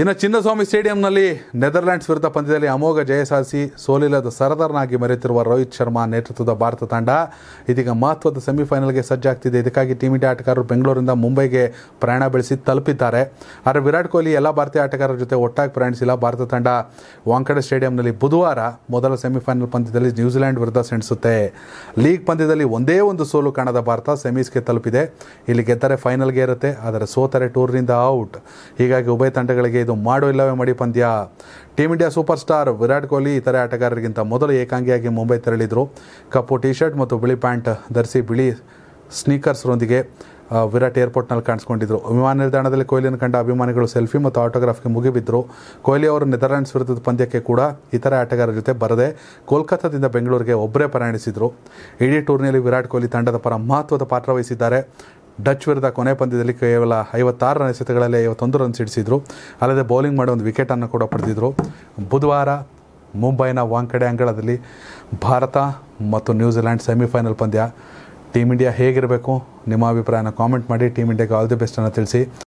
ಇನ್ನು ಚಿನ್ನಸ್ವಾಮಿ ಸ್ಟೇಡಿಯಂನಲ್ಲಿ ನೆದರ್ಲ್ಯಾಂಡ್ಸ್ ವಿರುದ್ಧ ಪಂದ್ಯದಲ್ಲಿ ಅಮೋಘ ಜಯ ಸಾಧಿಸಿ ಸೋಲಿಲ್ಲದ ಸರದಾರನಾಗಿ ಮರೆಯುತ್ತಿರುವ ರೋಹಿತ್ ಶರ್ಮಾ ನೇತೃತ್ವದ ಭಾರತ ತಂಡ ಇದೀಗ ಮಹತ್ವದ ಸೆಮಿಫೈನಲ್ಗೆ ಸಜ್ಜಾಗ್ತಿದೆ ಇದಕ್ಕಾಗಿ ಟೀಮ್ ಇಂಡಿಯಾ ಆಟಗಾರರು ಬೆಂಗಳೂರಿಂದ ಮುಂಬೈಗೆ ಪ್ರಯಾಣ ಬೆಳೆಸಿ ತಲುಪಿದ್ದಾರೆ ಆದರೆ ವಿರಾಟ್ ಕೊಹ್ಲಿ ಎಲ್ಲ ಭಾರತೀಯ ಆಟಗಾರರ ಜೊತೆ ಒಟ್ಟಾಗಿ ಪ್ರಯಾಣಿಸಿಲ್ಲ ಭಾರತ ತಂಡ ವಾಂಕಡೆ ಸ್ಟೇಡಿಯಂನಲ್ಲಿ ಬುಧವಾರ ಮೊದಲ ಸೆಮಿಫೈನಲ್ ಪಂದ್ಯದಲ್ಲಿ ನ್ಯೂಜಿಲೆಂಡ್ ವಿರುದ್ಧ ಸೆಣಸುತ್ತೆ ಲೀಗ್ ಪಂದ್ಯದಲ್ಲಿ ಒಂದೇ ಒಂದು ಸೋಲು ಕಾಣದ ಭಾರತ ಸೆಮೀಸ್ಗೆ ತಲುಪಿದೆ ಇಲ್ಲಿ ಗೆದ್ದರೆ ಫೈನಲ್ಗೆ ಇರುತ್ತೆ ಆದರೆ ಸೋತರೆ ಟೂರ್ನಿಂದ ಔಟ್ ಹೀಗಾಗಿ ಉಭಯ ತಂಡಗಳಿಗೆ ಇದು ಮಾಡೋ ಇಲ್ಲವೇ ಮಾಡಿ ಪಂದ್ಯ team India super star Virat Kohli ಇತರೆ ಆಟಗಾರರಿಗಿಂತ ಮೊದಲು ಏಕಾಂಗಿಯಾಗಿ ಮುಂಬೈ ತೆರಳಿದರು ಕಪ್ಪು ಟಿ ಶರ್ಟ್ ಮತ್ತು ಬಿಳಿ ಪ್ಯಾಂಟ್ ಧರಿಸಿ ಬಿಳಿ ಸ್ನೀಕರ್ಸ್ರೊಂದಿಗೆ ವಿರಾಟ್ ಏರ್ಪೋರ್ಟ್ನಲ್ಲಿ ಕಾಣಿಸ್ಕೊಂಡಿದ್ರು ವಿಮಾನ ನಿಲ್ದಾಣದಲ್ಲಿ ಕೊಹ್ಲಿಯನ್ನು ಕಂಡ ಅಭಿಮಾನಿಗಳು ಸೆಲ್ಫಿ ಮತ್ತು ಆಟೋಗ್ರಾಫ್ಗೆ ಮುಗಿಬಿದ್ದರು ಕೊಹ್ಲಿ ಅವರು ನೆದರ್ಲ್ಯಾಂಡ್ಸ್ ವಿರುದ್ಧದ ಪಂದ್ಯಕ್ಕೆ ಕೂಡ ಇತರ ಆಟಗಾರರ ಜೊತೆ ಬರದೆ ಕೋಲ್ಕತ್ತಾದಿಂದ ಬೆಂಗಳೂರಿಗೆ ಒಬ್ಬರೇ ಪ್ರಯಾಣಿಸಿದರು ಇಡೀ ಟೂರ್ನಿಯಲ್ಲಿ ವಿರಾಟ್ ಕೊಹ್ಲಿ ತಂಡದ ಪರ ಮಹತ್ವದ ಪಾತ್ರ ವಹಿಸಿದ್ದಾರೆ ಡಚ್ ವಿರುದ್ಧ ಕೊನೆ ಪಂದ್ಯದಲ್ಲಿ ಕೇವಲ ಐವತ್ತಾರು ರನ್ ಎಸೆತಗಳಲ್ಲಿ ಐವತ್ತೊಂದು ರನ್ಸ್ ಹಿಡಿಸಿದ್ರು ಅಲ್ಲದೆ ಬೌಲಿಂಗ್ ಮಾಡಿ ಒಂದು ವಿಕೆಟನ್ನು ಕೂಡ ಪಡೆದಿದ್ದರು ಬುಧವಾರ ಮುಂಬೈನ ವಾಂಕಡೆ ಅಂಗಳದಲ್ಲಿ ಭಾರತ ಮತ್ತು ನ್ಯೂಜಿಲ್ಯಾಂಡ್ ಸೆಮಿಫೈನಲ್ ಪಂದ್ಯ ಟೀಮ್ ಇಂಡಿಯಾ ಹೇಗಿರಬೇಕು ನಿಮ್ಮ ಅಭಿಪ್ರಾಯನ ಕಾಮೆಂಟ್ ಮಾಡಿ ಟೀಮ್ ಇಂಡಿಯಾಗೆ ಆಲ್ ದಿ ಬೆಸ್ಟನ್ನು ತಿಳಿಸಿ